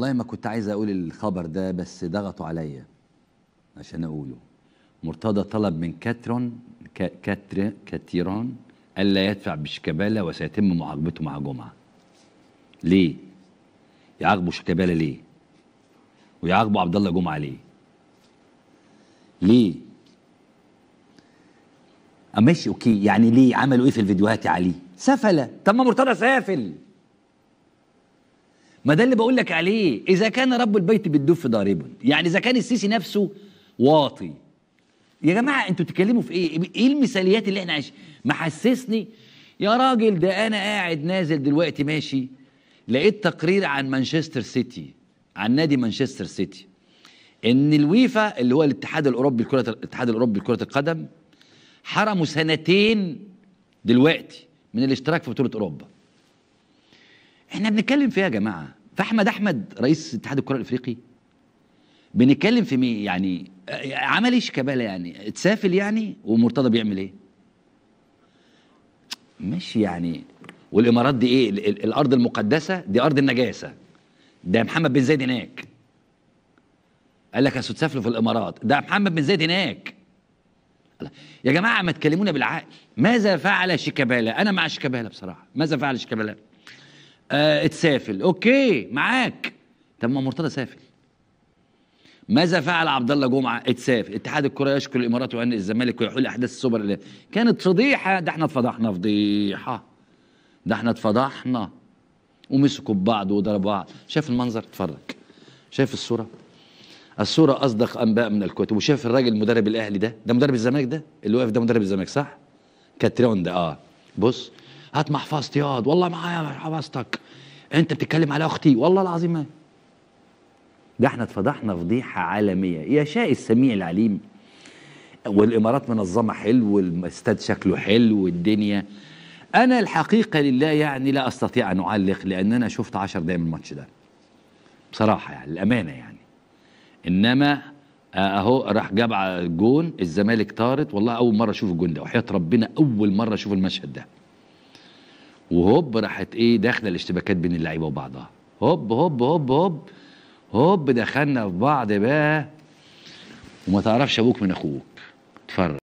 والله ما كنت عايز اقول الخبر ده بس ضغطوا عليا عشان اقوله مرتضى طلب من كاترون كاتر كاتيران الا يدفع بشيكابالا وسيتم معاقبته مع جمعه ليه يعاقبوا شيكابالا ليه ويعاقبوا عبد الله جمعه ليه ليه ماشي اوكي يعني ليه عملوا ايه في الفيديوهات يا علي سفله طب ما مرتضى سافل ما ده اللي بقول لك عليه اذا كان رب البيت بالدف ضاربا يعني اذا كان السيسي نفسه واطي يا جماعه انتوا بتتكلموا في ايه ايه المثاليات اللي احنا عايشين محسسني يا راجل ده انا قاعد نازل دلوقتي ماشي لقيت تقرير عن مانشستر سيتي عن نادي مانشستر سيتي ان الويفا اللي هو الاتحاد الاوروبي لكره الاتحاد الاوروبي لكره القدم حرموا سنتين دلوقتي من الاشتراك في بطوله اوروبا احنا بنتكلم فيها يا جماعه فاحمد احمد رئيس اتحاد الكره الافريقي بنتكلم في مين يعني عمل ايه شيكابالا يعني اتسافل يعني ومرتضى بيعمل ايه مش يعني والامارات دي ايه الارض المقدسه دي ارض النجاسه ده محمد بن زيد هناك قال لك اصل تسافلوا في الامارات ده محمد بن زيد هناك يا جماعه ما تكلمونا بالعقل ماذا فعل شيكابالا انا مع شيكابالا بصراحه ماذا فعل شيكابالا آه اتسافل اوكي معاك طب ما مرتضى سافل ماذا فعل عبد الله جمعه اتسافل اتحاد الكره يشكر الامارات وان الزمالك ويحول احداث السوبر اللي. كانت فضيحه ده احنا اتفضحنا فضيحه ده احنا اتفضحنا ومسكوا ببعض وضربوا بعض شايف المنظر اتفرج شايف الصوره الصوره اصدق انباء من الكتب وشايف الراجل المدرب الاهلي ده ده مدرب الزمالك ده اللي واقف ده مدرب الزمالك صح كاتريون ده اه بص هات محفظتي ياض والله معايا محفظتك انت بتتكلم على اختي والله العظيم ما ده احنا اتفضحنا فضيحه عالميه يا شاء السميع العليم والامارات منظمه حلو والاستاد شكله حلو والدنيا انا الحقيقه لله يعني لا استطيع ان اعلق لان انا شفت 10 دقايق من الماتش ده بصراحه يعني الامانه يعني انما آه، اهو راح جاب على الجون الزمالك طارت والله اول مره اشوف الجون ده وحياه ربنا اول مره اشوف المشهد ده وهوب راحت ايه داخله الاشتباكات بين اللعيبه وبعضها هوب هوب هوب هوب هوب دخلنا في بعض بقى وما تعرفش ابوك من اخوك اتفرج